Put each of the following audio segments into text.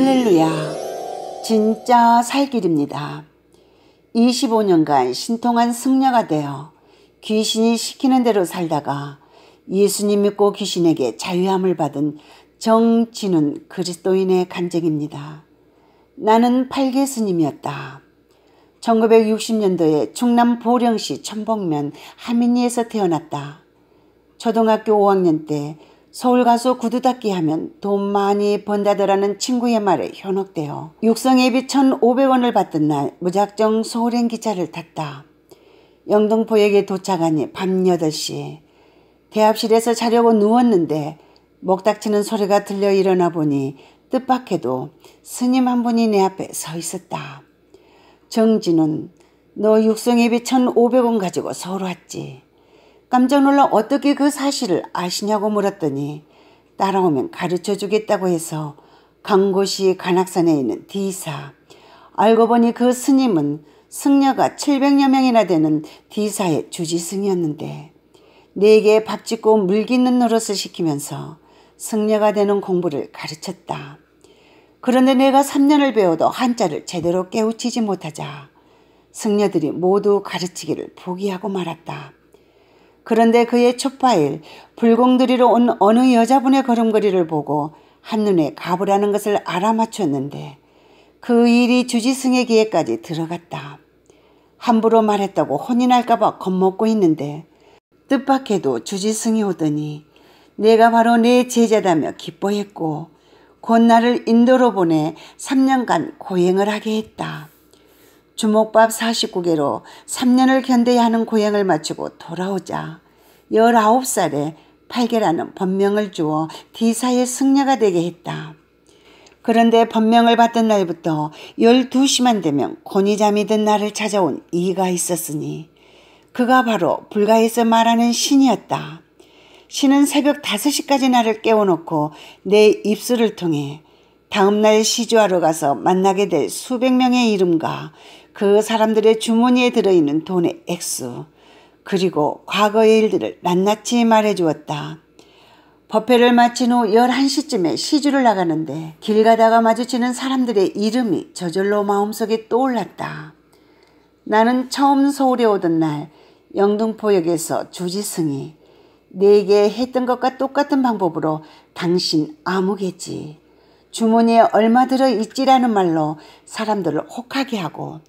할렐루야. 진짜 살 길입니다. 25년간 신통한 승려가 되어 귀신이 시키는 대로 살다가 예수님 믿고 귀신에게 자유함을 받은 정진은 그리스도인의 간증입니다. 나는 8개 스님이었다. 1960년도에 충남 보령시 천봉면 하민리에서 태어났다. 초등학교 5학년 때 서울 가서 구두 닦기 하면 돈 많이 번다더라는 친구의 말에 현혹되어 육성예비 1,500원을 받던 날 무작정 서울행 기차를 탔다. 영등포역에 도착하니 밤 8시 대합실에서 자려고 누웠는데 목닥치는 소리가 들려 일어나 보니 뜻밖에도 스님 한 분이 내 앞에 서 있었다. 정진은 너 육성예비 1,500원 가지고 서울 왔지. 깜짝 놀라 어떻게 그 사실을 아시냐고 물었더니 따라오면 가르쳐 주겠다고 해서 강고시 간악산에 있는 디사 알고 보니 그 스님은 승려가 700여 명이나 되는 디사의 주지승이었는데 네게밥 짓고 물 깃는 노릇을 시키면서 승려가 되는 공부를 가르쳤다. 그런데 내가 3년을 배워도 한자를 제대로 깨우치지 못하자 승려들이 모두 가르치기를 포기하고 말았다. 그런데 그의 첫파일 불공들이로온 어느 여자분의 걸음걸이를 보고 한눈에 가보라는 것을 알아맞혔는데 그 일이 주지승의 귀에까지 들어갔다. 함부로 말했다고 혼이 날까봐 겁먹고 있는데 뜻밖에도 주지승이 오더니 내가 바로 내 제자다며 기뻐했고 곧 나를 인도로 보내 3년간 고행을 하게 했다. 주먹밥 49개로 3년을 견뎌야 하는 고향을 마치고 돌아오자 19살에 8개라는 법명을 주어 디사의 승려가 되게 했다. 그런데 법명을 받던 날부터 12시만 되면 곤이잠이 든 나를 찾아온 이가 있었으니 그가 바로 불가에서 말하는 신이었다. 신은 새벽 5시까지 나를 깨워놓고 내 입술을 통해 다음날 시주하러 가서 만나게 될 수백 명의 이름과 그 사람들의 주머니에 들어있는 돈의 액수, 그리고 과거의 일들을 낱낱이 말해 주었다. 법회를 마친 후 11시쯤에 시주를 나가는데 길 가다가 마주치는 사람들의 이름이 저절로 마음속에 떠올랐다. 나는 처음 서울에 오던 날 영등포역에서 주지승이 내게 했던 것과 똑같은 방법으로 당신 아무겠지. 주머니에 얼마 들어 있지라는 말로 사람들을 혹하게 하고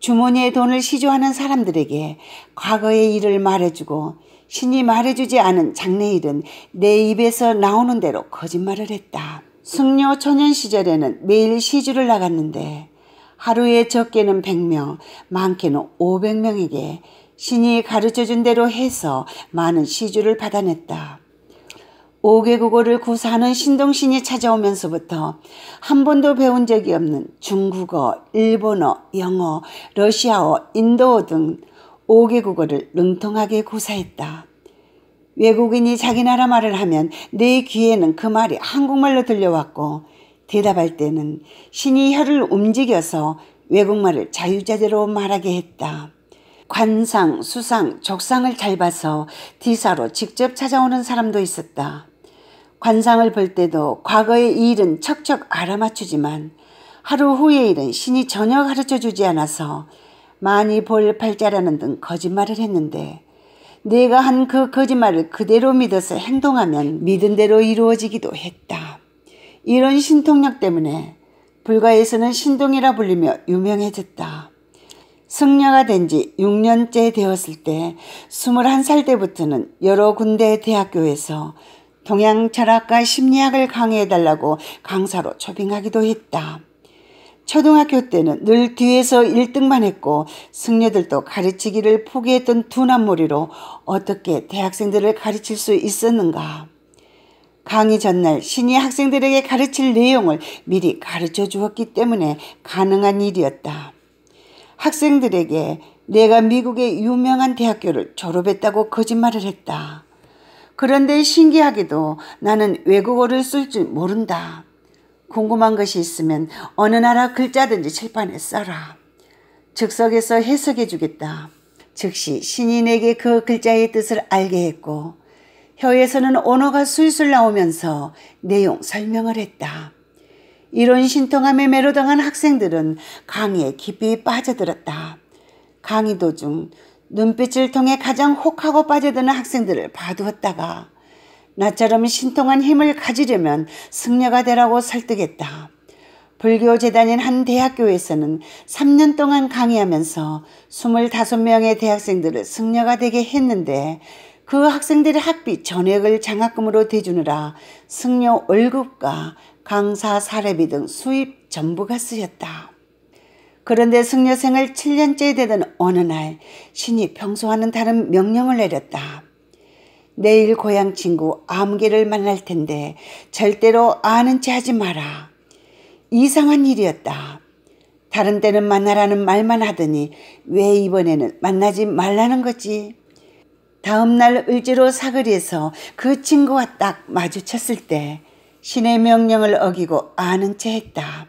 주머니에 돈을 시조하는 사람들에게 과거의 일을 말해주고 신이 말해주지 않은 장례일은내 입에서 나오는 대로 거짓말을 했다. 승려 천연 시절에는 매일 시주를 나갔는데 하루에 적게는 100명, 많게는 500명에게 신이 가르쳐준 대로 해서 많은 시주를 받아냈다. 5개국어를 구사하는 신동신이 찾아오면서부터 한 번도 배운 적이 없는 중국어, 일본어, 영어, 러시아어, 인도어 등 5개국어를 능통하게 구사했다. 외국인이 자기 나라 말을 하면 내 귀에는 그 말이 한국말로 들려왔고 대답할 때는 신이 혀를 움직여서 외국말을 자유자재로 말하게 했다. 관상, 수상, 적상을 잘 봐서 디사로 직접 찾아오는 사람도 있었다. 관상을 볼 때도 과거의 일은 척척 알아맞추지만 하루 후의 일은 신이 전혀 가르쳐 주지 않아서 많이 볼 팔자라는 등 거짓말을 했는데 내가 한 그 거짓말을 그대로 믿어서 행동하면 믿은 대로 이루어지기도 했다. 이런 신통력 때문에 불가에서는 신동이라 불리며 유명해졌다. 승려가 된 지 6년째 되었을 때 21살 때부터는 여러 군데 대학교에서 동양 철학과 심리학을 강의해달라고 강사로 초빙하기도 했다. 초등학교 때는 늘 뒤에서 1등만 했고 승려들도 가르치기를 포기했던 두남머리로 어떻게 대학생들을 가르칠 수 있었는가. 강의 전날 신이 학생들에게 가르칠 내용을 미리 가르쳐 주었기 때문에 가능한 일이었다. 학생들에게 내가 미국의 유명한 대학교를 졸업했다고 거짓말을 했다. 그런데 신기하게도 나는 외국어를 쓸 줄 모른다. 궁금한 것이 있으면 어느 나라 글자든지 칠판에 써라. 즉석에서 해석해 주겠다. 즉시 신인에게 그 글자의 뜻을 알게 했고 혀에서는 언어가 술술 나오면서 내용 설명을 했다. 이런 신통함에 매료당한 학생들은 강의에 깊이 빠져들었다. 강의 도중 눈빛을 통해 가장 혹하고 빠져드는 학생들을 봐두었다가 나처럼 신통한 힘을 가지려면 승려가 되라고 설득했다. 불교 재단인 한 대학교에서는 3년 동안 강의하면서 25명의 대학생들을 승려가 되게 했는데 그 학생들의 학비 전액을 장학금으로 대주느라 승려 월급과 강사 사례비 등 수입 전부가 쓰였다. 그런데 승려생을 7년째 되던 어느 날 신이 평소와는 다른 명령을 내렸다. 내일 고향 친구 암무개를 만날 텐데 절대로 아는 체 하지 마라. 이상한 일이었다. 다른 때는 만나라는 말만 하더니 왜 이번에는 만나지 말라는 거지? 다음날 을지로 사거리에서 그 친구와 딱 마주쳤을 때 신의 명령을 어기고 아는 체 했다.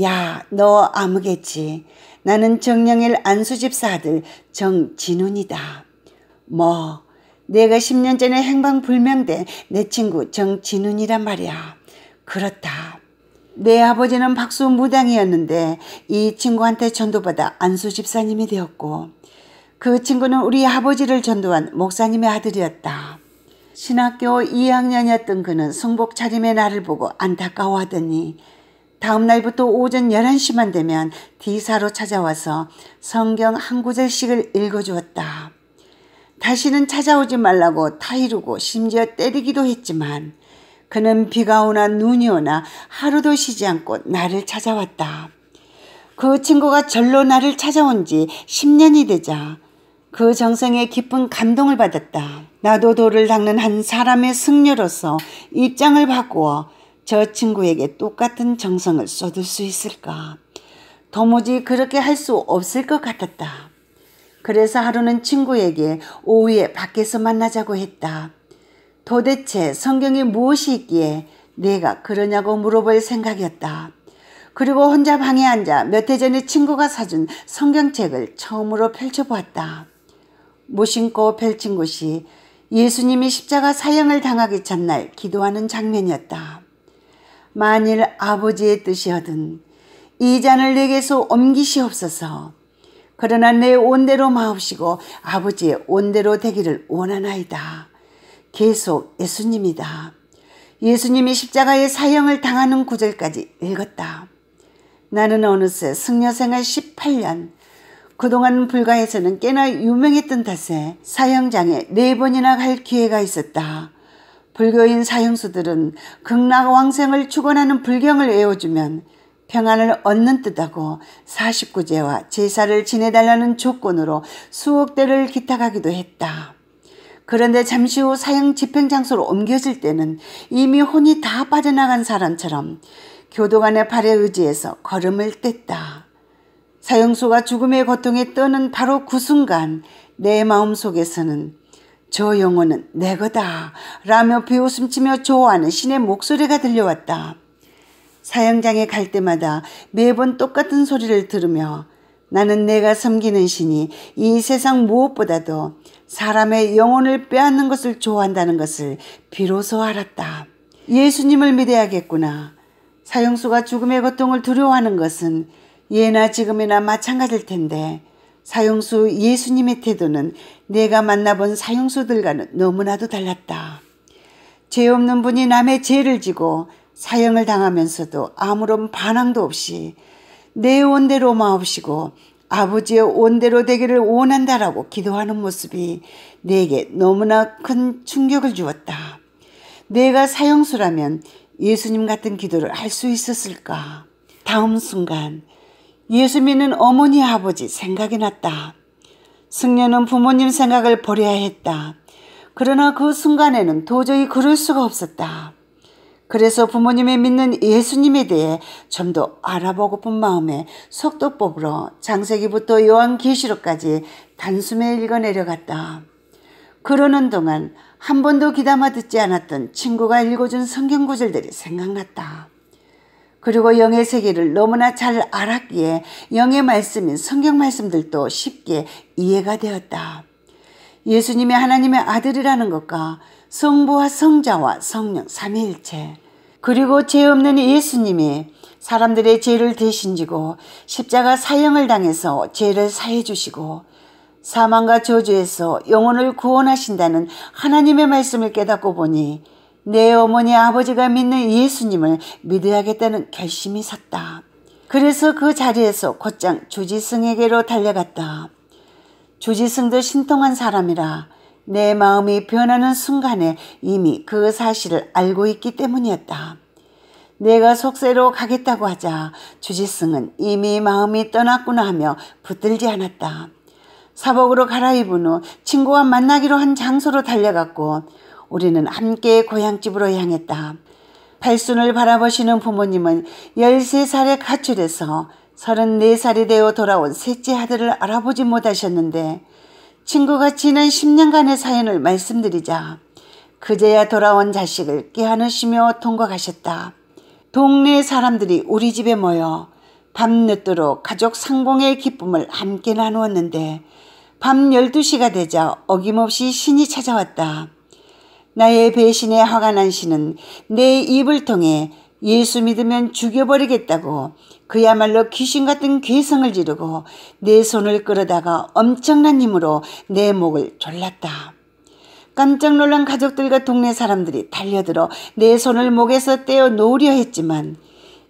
야, 너 아무겠지. 나는 정영일 안수집사 들 정진훈이다. 뭐, 내가 10년 전에 행방불명된 내 친구 정진훈이란 말이야. 그렇다. 내 아버지는 박수 무당이었는데 이 친구한테 전도받아 안수 집사님이 되었고 그 친구는 우리 아버지를 전도한 목사님의 아들이었다. 신학교 2학년이었던 그는 승복 차림의 나를 보고 안타까워하더니 다음 날부터 오전 11시만 되면 디사로 찾아와서 성경 한 구절씩을 읽어주었다. 다시는 찾아오지 말라고 타이르고 심지어 때리기도 했지만 그는 비가 오나 눈이 오나 하루도 쉬지 않고 나를 찾아왔다. 그 친구가 절로 나를 찾아온 지 10년이 되자 그 정성에 깊은 감동을 받았다. 나도 돌을 닦는 한 사람의 승려로서 입장을 바꾸어 저 친구에게 똑같은 정성을 쏟을 수 있을까? 도무지 그렇게 할 수 없을 것 같았다. 그래서 하루는 친구에게 오후에 밖에서 만나자고 했다. 도대체 성경에 무엇이 있기에 내가 그러냐고 물어볼 생각이었다. 그리고 혼자 방에 앉아 몇 해 전에 친구가 사준 성경책을 처음으로 펼쳐보았다. 무심코 펼친 곳이 예수님이 십자가 사형을 당하기 전날 기도하는 장면이었다. 만일 아버지의 뜻이어든이 잔을 내게서 옮기시옵소서. 그러나 내 온대로 마옵시고 아버지의 온대로 되기를 원하나이다. 계속 예수님이다. 예수님이 십자가의 사형을 당하는 구절까지 읽었다. 나는 어느새 승려생활 18년, 그동안 불가에서는 꽤나 유명했던 탓에 사형장에 네 번이나 갈 기회가 있었다. 불교인 사형수들은 극락왕생을 추구하는 불경을 외워주면 평안을 얻는 뜻하고 49제와 제사를 지내달라는 조건으로 수억 대를 기탁하기도 했다. 그런데 잠시 후 사형 집행 장소로 옮겨질 때는 이미 혼이 다 빠져나간 사람처럼 교도관의 발에 의지해서 걸음을 뗐다. 사형수가 죽음의 고통에 떠는 바로 그 순간 내 마음 속에서는 저 영혼은 내 거다. 라며 비웃음치며 좋아하는 신의 목소리가 들려왔다. 사형장에 갈 때마다 매번 똑같은 소리를 들으며 나는 내가 섬기는 신이 이 세상 무엇보다도 사람의 영혼을 빼앗는 것을 좋아한다는 것을 비로소 알았다. 예수님을 믿어야겠구나. 사형수가 죽음의 고통을 두려워하는 것은 예나 지금이나 마찬가지일 텐데 사형수 예수님의 태도는 내가 만나본 사형수들과는 너무나도 달랐다. 죄 없는 분이 남의 죄를 지고 사형을 당하면서도 아무런 반항도 없이 내 원대로 마옵시고 아버지의 원대로 되기를 원한다라고 기도하는 모습이 내게 너무나 큰 충격을 주었다. 내가 사형수라면 예수님 같은 기도를 할 수 있었을까? 다음 순간 예수 믿는 어머니 아버지 생각이 났다. 승려는 부모님 생각을 버려야 했다. 그러나 그 순간에는 도저히 그럴 수가 없었다. 그래서 부모님의 믿는 예수님에 대해 좀 더 알아보고픈 마음에 속도법으로 장세기부터 요한계시록까지 단숨에 읽어내려갔다. 그러는 동안 한 번도 귀담아 듣지 않았던 친구가 읽어준 성경 구절들이 생각났다. 그리고 영의 세계를 너무나 잘 알았기에 영의 말씀인 성경 말씀들도 쉽게 이해가 되었다. 예수님이 하나님의 아들이라는 것과 성부와 성자와 성령 삼위일체 그리고 죄 없는 예수님이 사람들의 죄를 대신 지고 십자가 사형을 당해서 죄를 사해 주시고 사망과 저주에서 영혼을 구원하신다는 하나님의 말씀을 깨닫고 보니 내 어머니 아버지가 믿는 예수님을 믿어야겠다는 결심이 섰다. 그래서 그 자리에서 곧장 조지승에게로 달려갔다. 조지승도 신통한 사람이라 내 마음이 변하는 순간에 이미 그 사실을 알고 있기 때문이었다. 내가 속세로 가겠다고 하자 주지승은 이미 마음이 떠났구나 하며 붙들지 않았다. 사복으로 갈아입은 후 친구와 만나기로 한 장소로 달려갔고 우리는 함께 고향집으로 향했다. 팔순을 바라보시는 부모님은 13살에 가출해서 34살이 되어 돌아온 셋째 아들을 알아보지 못하셨는데 친구가 지난 10년간의 사연을 말씀드리자 그제야 돌아온 자식을 깨안으시며 통곡하셨다. 동네 사람들이 우리 집에 모여 밤늦도록 가족 상봉의 기쁨을 함께 나누었는데 밤 12시가 되자 어김없이 신이 찾아왔다. 나의 배신에 화가 난 신은 내 입을 통해 예수 믿으면 죽여버리겠다고 그야말로 귀신 같은 괴성을 지르고 내 손을 끌어다가 엄청난 힘으로 내 목을 졸랐다. 깜짝 놀란 가족들과 동네 사람들이 달려들어 내 손을 목에서 떼어 놓으려 했지만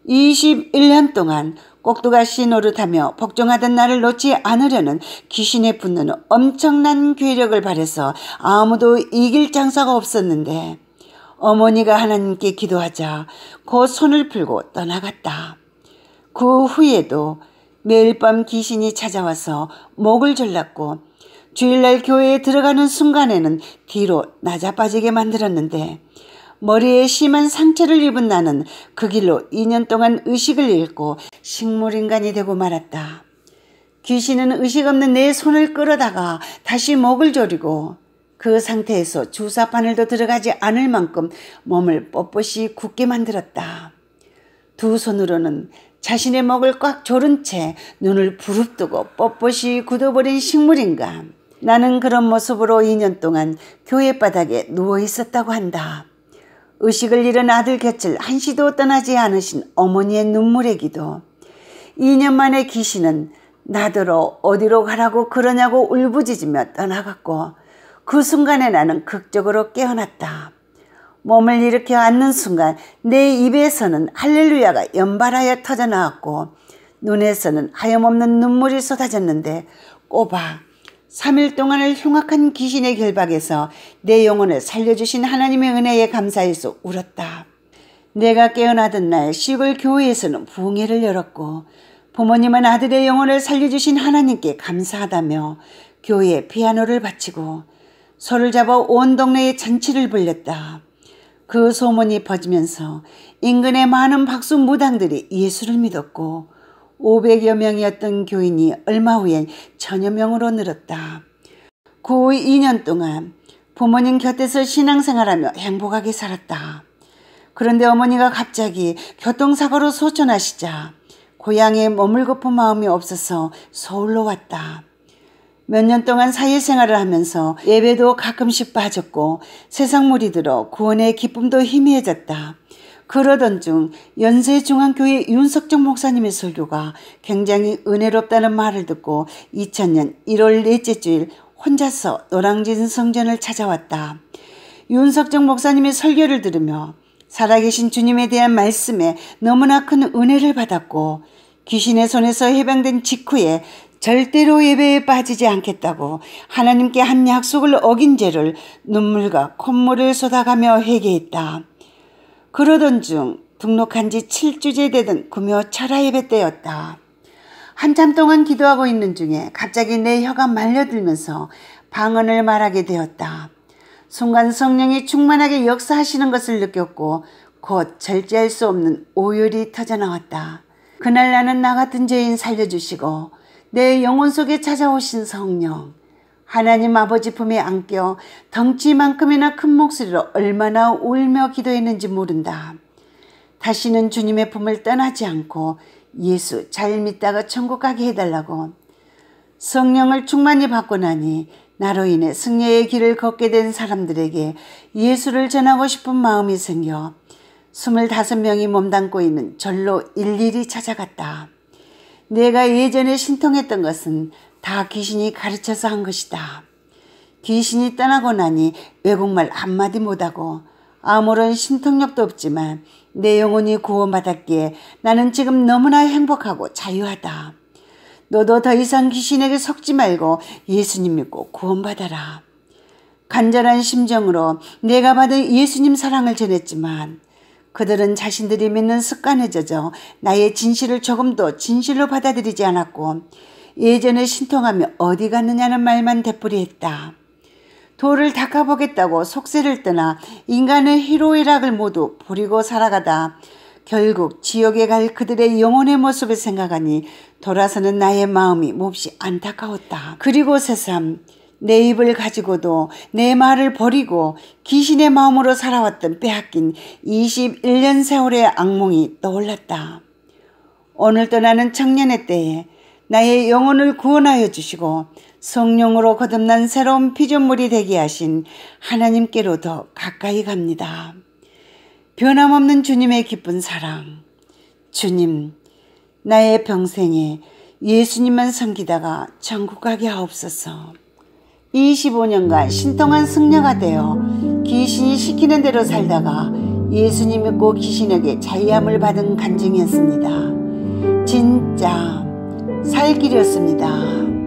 21년 동안 꼭두가 씨노릇하며 복종하던 나를 놓지 않으려는 귀신에 붙는 엄청난 괴력을 발해서 아무도 이길 장사가 없었는데 어머니가 하나님께 기도하자 곧 손을 풀고 떠나갔다. 그 후에도 매일 밤 귀신이 찾아와서 목을 졸랐고 주일날 교회에 들어가는 순간에는 뒤로 낮아 빠지게 만들었는데 머리에 심한 상처를 입은 나는 그 길로 2년 동안 의식을 잃고 식물인간이 되고 말았다. 귀신은 의식 없는 내 손을 끌어다가 다시 목을 졸이고그 상태에서 주사바늘도 들어가지 않을 만큼 몸을 뻣뻣이 굳게 만들었다. 두 손으로는 자신의 목을 꽉 조른 채 눈을 부릅뜨고 뻣뻣이 굳어버린 식물인간 나는 그런 모습으로 2년 동안 교회 바닥에 누워 있었다고 한다. 의식을 잃은 아들 곁을 한시도 떠나지 않으신 어머니의 눈물의 기도. 2년 만에 귀신은 나더러 어디로 가라고 그러냐고 울부짖으며 떠나갔고 그 순간에 나는 극적으로 깨어났다. 몸을 일으켜 앉는 순간 내 입에서는 할렐루야가 연발하여 터져나왔고 눈에서는 하염없는 눈물이 쏟아졌는데 꼬박 3일 동안을 흉악한 귀신의 결박에서 내 영혼을 살려주신 하나님의 은혜에 감사해서 울었다. 내가 깨어나던 날 시골 교회에서는 부흥회를 열었고 부모님은 아들의 영혼을 살려주신 하나님께 감사하다며 교회에 피아노를 바치고 소를 잡아 온 동네에 잔치를 불렸다. 그 소문이 퍼지면서 인근의 많은 박수 무당들이 예수를 믿었고 500여 명이었던 교인이 얼마 후엔 천여 명으로 늘었다. 고 2년 동안 부모님 곁에서 신앙생활하며 행복하게 살았다. 그런데 어머니가 갑자기 교통사고로 소천하시자 고향에 머물고픈 마음이 없어서 서울로 왔다. 몇 년 동안 사회생활을 하면서 예배도 가끔씩 빠졌고 세상 물이 들어 구원의 기쁨도 희미해졌다. 그러던 중 연세중앙교회 윤석정 목사님의 설교가 굉장히 은혜롭다는 말을 듣고 2000년 1월 넷째 주일 혼자서 노랑진 성전을 찾아왔다. 윤석정 목사님의 설교를 들으며 살아계신 주님에 대한 말씀에 너무나 큰 은혜를 받았고 귀신의 손에서 해방된 직후에 절대로 예배에 빠지지 않겠다고 하나님께 한 약속을 어긴 죄를 눈물과 콧물을 쏟아가며 회개했다. 그러던 중 등록한 지 7주째 되던 금요 철화 예배 때였다. 한참 동안 기도하고 있는 중에 갑자기 내 혀가 말려들면서 방언을 말하게 되었다. 순간 성령이 충만하게 역사하시는 것을 느꼈고 곧 절제할 수 없는 오열이 터져나왔다. 그날 나는 나 같은 죄인 살려주시고 내 영혼 속에 찾아오신 성령, 하나님 아버지 품에 안겨 덩치만큼이나 큰 목소리로 얼마나 울며 기도했는지 모른다. 다시는 주님의 품을 떠나지 않고 예수 잘 믿다가 천국 가게 해달라고 성령을 충만히 받고 나니 나로 인해 승리의 길을 걷게 된 사람들에게 예수를 전하고 싶은 마음이 생겨 25명이 몸담고 있는 절로 일일이 찾아갔다. 내가 예전에 신통했던 것은 다 귀신이 가르쳐서 한 것이다. 귀신이 떠나고 나니 외국말 한마디 못하고 아무런 신통력도 없지만 내 영혼이 구원받았기에 나는 지금 너무나 행복하고 자유하다. 너도 더 이상 귀신에게 속지 말고 예수님 믿고 구원받아라. 간절한 심정으로 내가 받은 예수님 사랑을 전했지만 그들은 자신들이 믿는 습관에 젖어 나의 진실을 조금도 진실로 받아들이지 않았고 예전에 신통하며 어디 갔느냐는 말만 되풀이했다. 도를 닦아보겠다고 속세를 떠나 인간의 희로애락을 모두 버리고 살아가다 결국 지옥에 갈 그들의 영혼의 모습을 생각하니 돌아서는 나의 마음이 몹시 안타까웠다. 그리고 새삼 내 입을 가지고도 내 말을 버리고 귀신의 마음으로 살아왔던 빼앗긴 21년 세월의 악몽이 떠올랐다. 오늘 떠나는 청년의 때에 나의 영혼을 구원하여 주시고 성령으로 거듭난 새로운 피조물이 되게 하신 하나님께로 더 가까이 갑니다. 변함없는 주님의 기쁜 사랑. 주님, 나의 평생에 예수님만 섬기다가 천국 가게 하옵소서. 25년간 신통한 승려가 되어 귀신이 시키는 대로 살다가 예수님 믿고 귀신에게 자유함을 받은 간증이었습니다. 진짜 살길이었습니다.